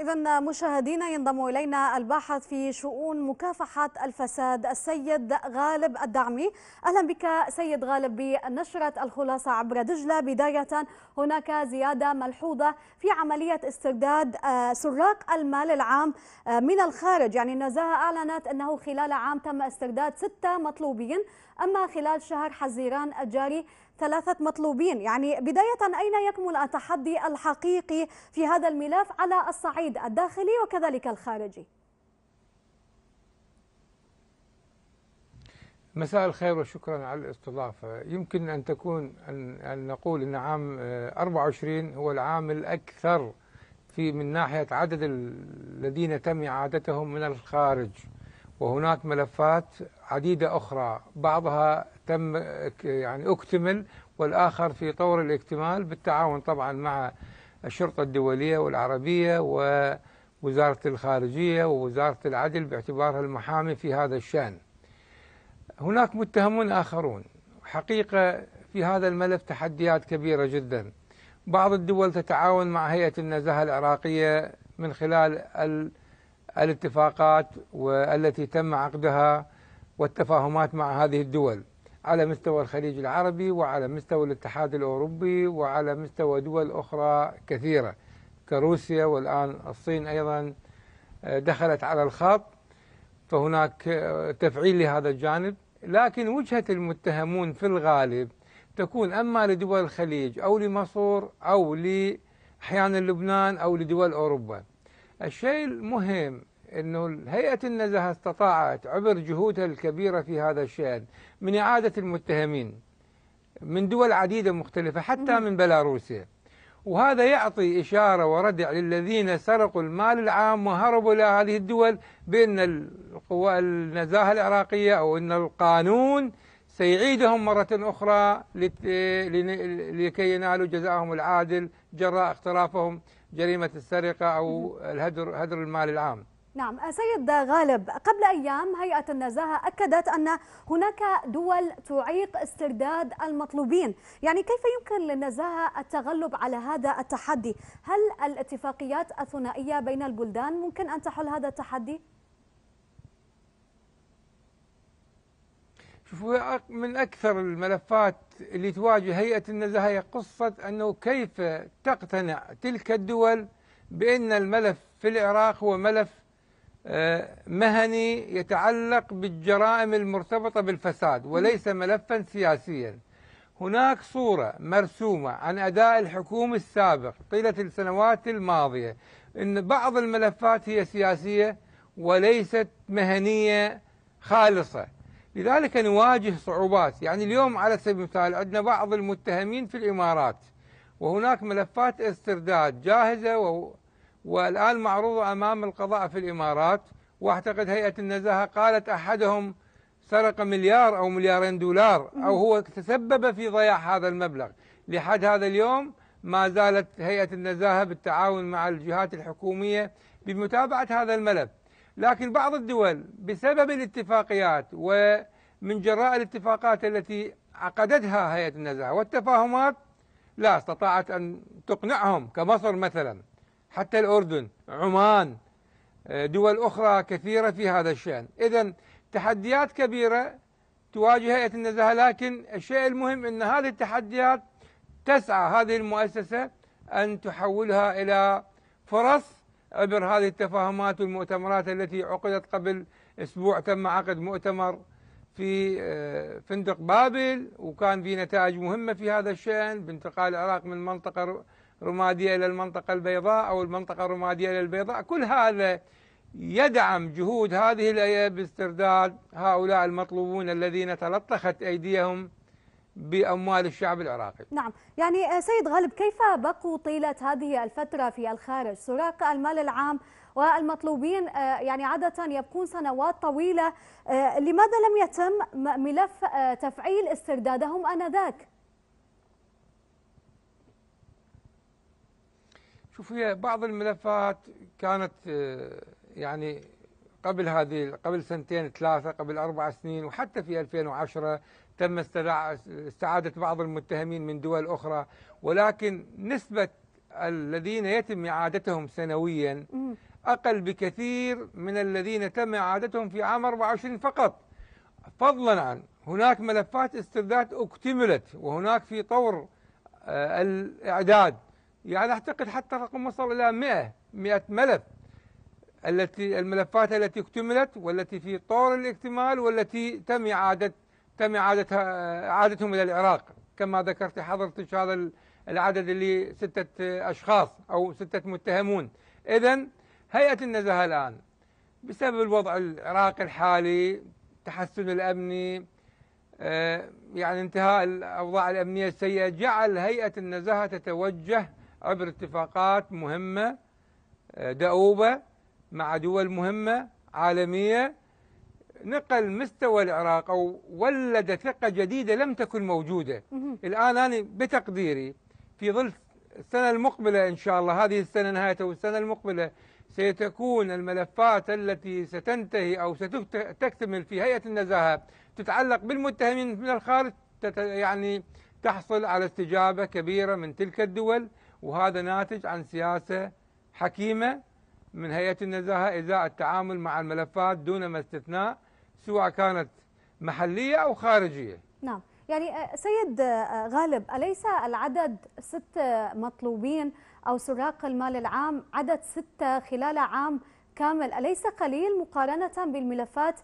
إذا مشاهدينا ينضم إلينا الباحث في شؤون مكافحة الفساد السيد غالب الدعمي أهلا بك سيد غالب بنشرة الخلاصة عبر دجلة بداية هناك زيادة ملحوظة في عملية استرداد آه، سراق المال العام آه، من الخارج يعني النزاهة أعلنت أنه خلال عام تم استرداد ستة مطلوبين أما خلال شهر حزيران الجاري ثلاثة مطلوبين يعني بداية أين يكمن التحدي الحقيقي في هذا الملف على الصعيد الداخلي وكذلك الخارجي مساء الخير وشكرا على الاستضافة يمكن أن تكون أن نقول أن عام 24 آه، هو العام الأكثر في من ناحية عدد الذين تم إعادتهم من الخارج وهناك ملفات عديدة أخرى بعضها تم يعني اكتمل والآخر في طور الاكتمال بالتعاون طبعا مع الشرطة الدولية والعربية ووزارة الخارجية ووزارة العدل باعتبارها المحامي في هذا الشأن هناك متهمون آخرون حقيقة في هذا الملف تحديات كبيرة جدا بعض الدول تتعاون مع هيئة النزاهة العراقية من خلال الاتفاقات والتي تم عقدها والتفاهمات مع هذه الدول على مستوى الخليج العربي وعلى مستوى الاتحاد الأوروبي وعلى مستوى دول أخرى كثيرة كروسيا والآن الصين أيضا آه، دخلت على الخط فهناك آه، تفعيل لهذا الجانب لكن وجهة المتهمون في الغالب تكون أما لدول الخليج أو لمصر أو احيانا لبنان أو لدول أوروبا الشيء المهم أنه هيئة النزاهة استطاعت عبر جهودها الكبيرة في هذا الشأن من إعادة المتهمين من دول عديدة مختلفة حتى من بيلاروسيا وهذا يعطي إشارة وردع للذين سرقوا المال العام وهربوا إلى هذه الدول بأن القوى النزاهة العراقية أو أن القانون سيعيدهم مرة أخرى لكي ينالوا جزاءهم العادل جراء اختلافهم جريمة السرقة أو الهدر هدر المال العام نعم سيد غالب قبل أيام هيئة النزاهة أكدت أن هناك دول تعيق استرداد المطلوبين يعني كيف يمكن للنزاهة التغلب على هذا التحدي هل الاتفاقيات الثنائية بين البلدان ممكن أن تحل هذا التحدي؟ شوفوا من أكثر الملفات اللي تواجه هيئة النزاهة هي قصة أنه كيف تقتنع تلك الدول بأن الملف في العراق هو ملف آه، مهني يتعلق بالجرائم المرتبطة بالفساد وليس ملفا سياسيا هناك صورة مرسومة عن أداء الحكومة السابق طيلة السنوات الماضية أن بعض الملفات هي سياسية وليست مهنية خالصة لذلك نواجه صعوبات يعني اليوم على سبيل المثال عندنا بعض المتهمين في الإمارات وهناك ملفات استرداد جاهزة و... والآن معروضة أمام القضاء في الإمارات واعتقد هيئة النزاهة قالت أحدهم سرق مليار أو مليارين دولار أو هو تسبب في ضياع هذا المبلغ لحد هذا اليوم ما زالت هيئة النزاهة بالتعاون مع الجهات الحكومية بمتابعة هذا الملف لكن بعض الدول بسبب الاتفاقيات ومن جراء الاتفاقات التي عقدتها هيئة النزاهة والتفاهمات لا استطاعت أن تقنعهم كمصر مثلا حتى الأردن عمان دول أخرى كثيرة في هذا الشأن إذا تحديات كبيرة تواجه هيئة النزاهة لكن الشيء المهم أن هذه التحديات تسعى هذه المؤسسة أن تحولها إلى فرص عبر هذه التفاهمات والمؤتمرات التي عقدت قبل اسبوع تم عقد مؤتمر في آه، فندق بابل وكان في نتائج مهمه في هذا الشان بانتقال العراق من منطقه رماديه الى المنطقه البيضاء او المنطقه الرماديه الى البيضاء كل هذا يدعم جهود هذه الايه باسترداد هؤلاء المطلوبون الذين تلطخت ايديهم بأموال الشعب العراقي نعم يعني آه، سيد غالب كيف بقوا طيلة هذه الفترة في الخارج سراق المال العام والمطلوبين آه، يعني عادة يبقون سنوات طويلة آه، لماذا لم يتم ملف تفعيل استردادهم آنذاك؟ شوفي بعض الملفات كانت يعني قبل هذه قبل سنتين ثلاثة قبل أربع سنين وحتى في 2010 تم استعادة بعض المتهمين من دول أخرى ولكن نسبة الذين يتم إعادتهم سنويا أقل بكثير من الذين تم إعادتهم في عام 24 فقط فضلا عن هناك ملفات استرداد اكتملت وهناك في طور آه، الإعداد يعني أعتقد حتى الرقم وصل إلى 100 100 ملف التي الملفات التي اكتملت والتي في طور الاكتمال والتي تم إعادة تم إعادتها إعادتهم إلى العراق كما ذكرت حضرتك هذا العدد اللي ستة أشخاص أو ستة متهمون إذا هيئة النزاهة الآن بسبب الوضع العراقي الحالي التحسن الأمني آه، يعني انتهاء الأوضاع الأمنية السيئة جعل هيئة النزاهة تتوجه عبر اتفاقات مهمة آه، دؤوبة مع دول مهمة عالمية نقل مستوى العراق أو ولد ثقة جديدة لم تكن موجودة الآن أنا بتقديري في ظل السنة المقبلة إن شاء الله هذه السنة نهايتها والسنة المقبلة سيتكون الملفات التي ستنتهي أو ستكتمل في هيئة النزاهة تتعلق بالمتهمين من الخارج يعني تحصل على استجابة كبيرة من تلك الدول وهذا ناتج عن سياسة حكيمة من هيئة النزاهة إزاء التعامل مع الملفات دون ما استثناء سواء كانت محلية أو خارجية نعم يعني آه، سيد آه، آه، غالب أليس العدد ست مطلوبين أو سراق المال العام عدد ستة خلال عام كامل أليس قليل مقارنة بالملفات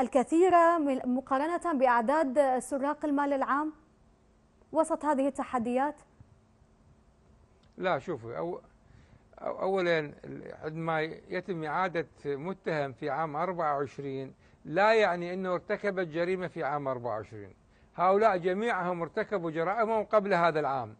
الكثيرة مقارنة بأعداد سراق المال العام وسط هذه التحديات؟ لا شوفي أو أولا عندما يتم إعادة متهم في عام 24 لا يعني أنه ارتكب الجريمة في عام 24 هؤلاء جميعهم ارتكبوا جرائمهم قبل هذا العام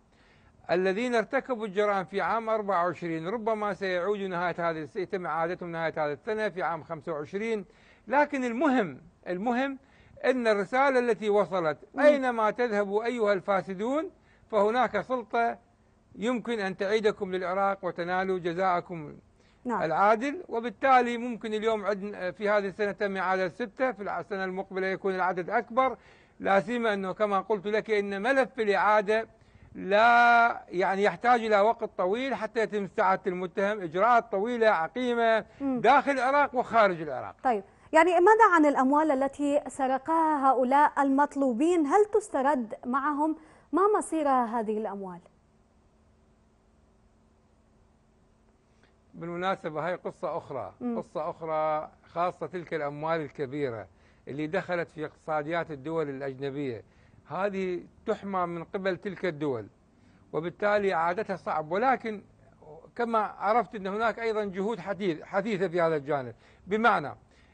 الذين ارتكبوا الجرائم في عام 24 ربما سيعود نهاية هذا يتم إعادتهم نهاية هذا السنة في عام 25 لكن المهم المهم أن الرسالة التي وصلت أينما تذهبوا أيها الفاسدون فهناك سلطة يمكن أن تعيدكم للعراق وتنالوا جزاءكم نعم. العادل وبالتالي ممكن اليوم عندنا في هذه السنة تم إعادة ستة في السنة المقبلة يكون العدد أكبر لا سيما أنه كما قلت لك أن ملف الإعادة لا يعني يحتاج إلى وقت طويل حتى يتم استعادة المتهم إجراءات طويلة عقيمة م. داخل العراق وخارج العراق طيب يعني ماذا عن الأموال التي سرقها هؤلاء المطلوبين هل تسترد معهم ما مصير هذه الأموال؟ بالمناسبة هاي قصة أخرى قصة أخرى خاصة تلك الأموال الكبيرة اللي دخلت في اقتصاديات الدول الأجنبية هذه تحمى من قبل تلك الدول وبالتالي إعادتها صعب ولكن كما عرفت أن هناك أيضا جهود حثيثة في هذا الجانب بمعنى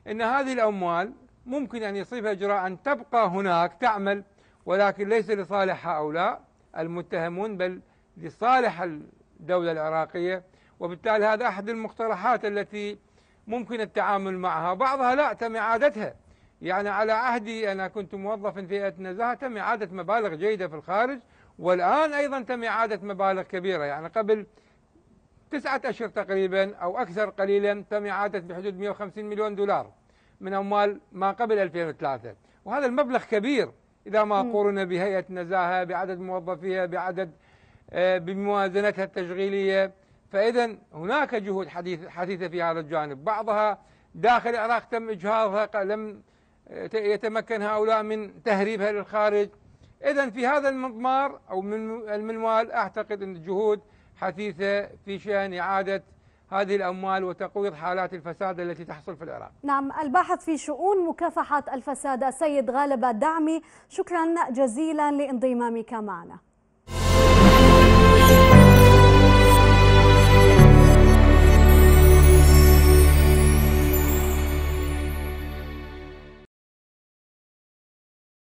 أن هذه الأموال ممكن أن يصيبها إجراء أن تبقى هناك تعمل ولكن ليس لصالح هؤلاء المتهمون بل لصالح الدولة العراقية وبالتالي هذا أحد المقترحات التي ممكن التعامل معها بعضها لا تم إعادتها يعني على عهدي أنا كنت موظفا في هيئة النزاهة تم إعادة مبالغ جيدة في الخارج والآن أيضا تم إعادة مبالغ كبيرة يعني قبل تسعة أشهر تقريبا أو أكثر قليلا تم إعادة بحدود 150 مليون دولار من أموال ما قبل 2003 وهذا المبلغ كبير إذا ما قورنا بهيئة النزاهة بعدد موظفيها بعدد آه، بموازنتها التشغيلية فإذا هناك جهود حديث حديثة في هذا الجانب بعضها داخل العراق تم إجهاضها لم يتمكن هؤلاء من تهريبها للخارج إذا في هذا المضمار أو من المنوال أعتقد أن الجهود حثيثة في شأن إعادة هذه الأموال وتقويض حالات الفساد التي تحصل في العراق نعم الباحث في شؤون مكافحة الفساد السيد غالب الدعمي شكرا جزيلا لانضمامك معنا